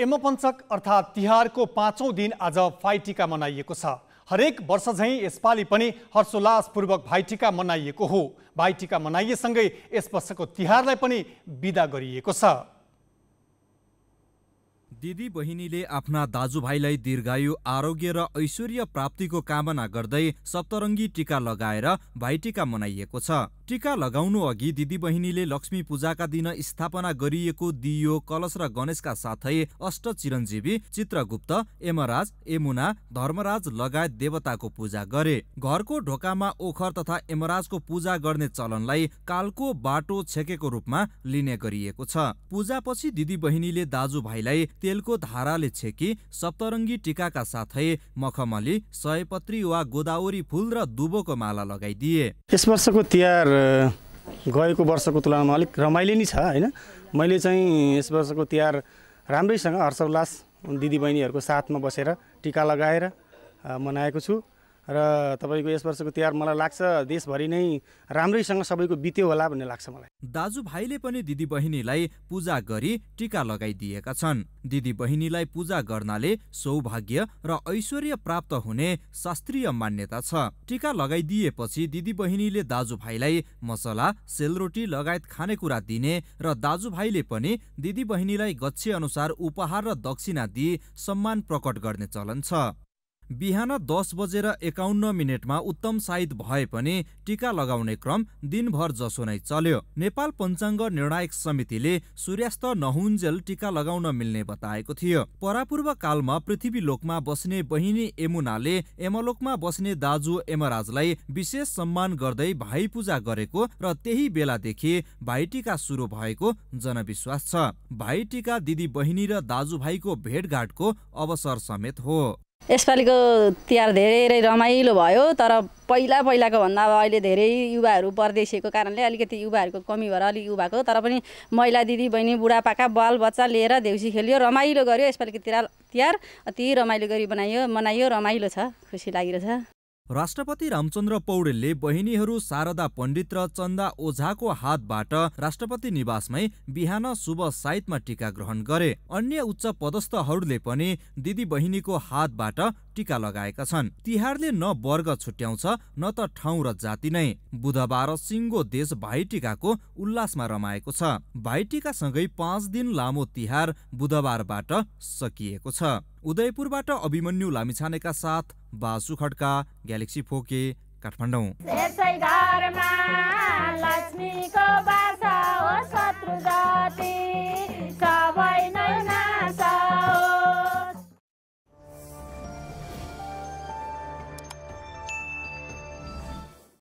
यमपञ्चक अर्थात् तिहारको पाँचौँ दिन आज भाइटिका मनाइएको छ हरेक वर्ष झैँ यसपालि पनि हर्षोल्लासपूर्वक भाइटिका मनाइएको हो भाइटिका मनाइएसँगै यस वर्षको तिहारलाई पनि विदा गरिएको छ दिदी बहिनीले आफ्ना दाजुभाइलाई दीर्घायु आरोग्य र ऐश्वर्य प्राप्तिको कामना गर्दै सप्तरङ्गी टिका लगाएर भाइटिका मनाइएको छ टिका लगाउनु अघि दिदी बहिनीले लक्ष्मी पूजाका दिन स्थापना गरिएको दियो कलश र गणेशका साथै अष्ट चिरञ्जीवी चित्रगुप्त यमराज यमुना धर्मराज लगायत देवताको पूजा गरे घरको ढोकामा ओखर तथा यमराजको पूजा गर्ने चलनलाई कालको बाटो छेकेको रूपमा लिने गरिएको छ पूजापछि दिदी बहिनीले दाजुभाइलाई तेलको धाराले छेकी सप्तरङ्गी टिकाका साथै मखमली सयपत्री वा गोदावरी फुल र दुबोको माला लगाइदिए यस वर्षको तिहार गएको वर्षको तुलनामा अलिक रमाइलो नै छ होइन मैले चाहिँ यस वर्षको तिहार राम्रैसँग हर्षोल्लास दिदीबहिनीहरूको साथमा बसेर टिका लगाएर मनाएको छु र तपाईँको यस वर्षको तिहार मलाई लाग्छ देशभरि नै राम्रैसँग सबैको बित्यो होला भन्ने लाग्छ मलाई दाजुभाइले पनि दिदीबहिनीलाई पूजा गरी टिका लगाइदिएका छन् दिदीबहिनीलाई पूजा गर्नाले सौभाग्य र ऐश्वर्य प्राप्त हुने शास्त्रीय मान्यता छ टिका लगाइदिएपछि दिदीबहिनीले दाजुभाइलाई मसला सेलरोटी लगायत खानेकुरा दिने र दाजुभाइले पनि दिदीबहिनीलाई गच्छे अनुसार उपहार र दक्षिणा दिई सम्मान प्रकट गर्ने चलन छ बिहान दस बजेर एकाउन्न मिनटमा उत्तम साइत भए पनि टिका लगाउने क्रम दिनभर जसो नै चल्यो नेपाल पञ्चाङ्ग निर्णायक समितिले सूर्यास्त नहुन्जेल टिका लगाउन मिल्ने बताएको थियो परापूर्व कालमा पृथ्वी लोकमा बस्ने बहिनी यमुनाले एमलोकमा बस्ने दाजु यमराजलाई विशेष सम्मान गर्दै भाइ पूजा गरेको र त्यही बेलादेखि भाइटिका सुरु भएको जनविश्वास छ भाइटिका दिदी बहिनी र दाजुभाइको भेटघाटको अवसर समेत हो यसपालिको तिहार धेरै रमाइलो भयो तर पहिला पहिलाको भन्दा अब अहिले धेरै युवाहरू परदेशीको कारणले अलिकति युवाहरूको कमी भएर अलिक युवाको तर पनि महिला दिदी बहिनी बुढापाका बाल बच्चा लिएर देउसी खेल्यो रमाइलो गर्यो यसपालिको तिहार तिहार अति रमाइलो गरी बनाइयो मनाइयो रमाइलो छ खुसी लागिरहेछ राष्ट्रपति रामचन्द्र पौडेलले बहिनीहरू शारदा पण्डित र चन्दा ओझाको हातबाट राष्ट्रपति निवासमै बिहान शुभ साइतमा टिका ग्रहण गरे अन्य उच्च पदस्थहरूले पनि दिदी बहिनीको हातबाट टिका लगाएका छन् तिहारले न वर्ग छुट्याउँछ न त ठाउँ र जाति नै बुधबार सिङ्गो देश भाइटिकाको उल्लासमा रमाएको छ भाइटिकासँगै पाँच दिन लामो तिहार बुधबारबाट सकिएको छ उदयपुरबाट अभिमन्यु लामिछानेका साथ बासु खड्का ग्यालेक्सी फोके काठमाडौँ